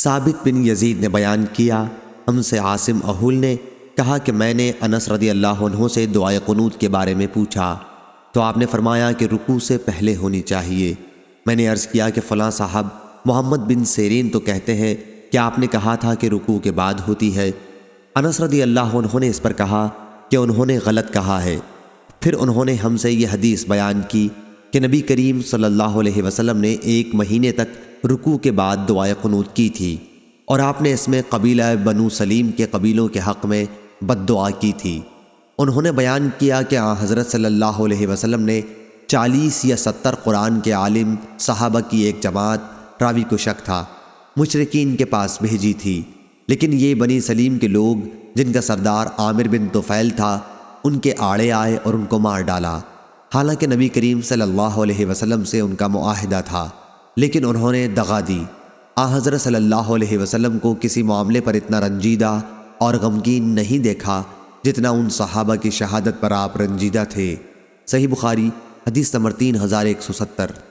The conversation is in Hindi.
साबित बिन यजीद ने बयान किया हमसे आसिम अहुल ने कहा कि मैंने अनस रदी अल्लाह से दुआ क़नूत के बारे में पूछा तो आपने फरमाया कि रुकू से पहले होनी चाहिए मैंने अर्ज़ किया कि फ़लाँ साहब मोहम्मद बिन सेरीन तो कहते हैं कि आपने कहा था कि रुकू के बाद होती है अनस रदी अल्लाह उन्होंने इस पर कहा कि उन्होंने गलत कहा है फिर उन्होंने हमसे यह हदीस बयान की कि नबी करीम सल्लल्लाहु अलैहि वसल्लम ने एक महीने तक रुकू के बाद दुआए क़नूत की थी और आपने इसमें कबीला बनू सलीम के कबीलों के हक़ में बद दुआ की थी उन्होंने बयान किया कि आ हाँ, हज़रत सल्लल्लाहु अलैहि वसल्लम ने चालीस या सत्तर कुरान के आलिम साहबा की एक जमात रावी को शक था मुशरकिन के पास भेजी थी लेकिन ये बनी सलीम के लोग जिनका सरदार आमिर बिन तुफ़ैल था उनके आड़े आए और उनको मार डाला हालांकि नबी करीम सल्लल्लाहु अलैहि वसल्लम से उनका माहिदा था लेकिन उन्होंने दगा दी आ हज़रत सल्लल्लाहु अलैहि वसल्लम को किसी मामले पर इतना रंजीदा और गमगीन नहीं देखा जितना उन सहाबा की शहादत पर आप रंजीदा थे सही बुखारी हदीस नंबर तीन हज़ार एक सौ सत्तर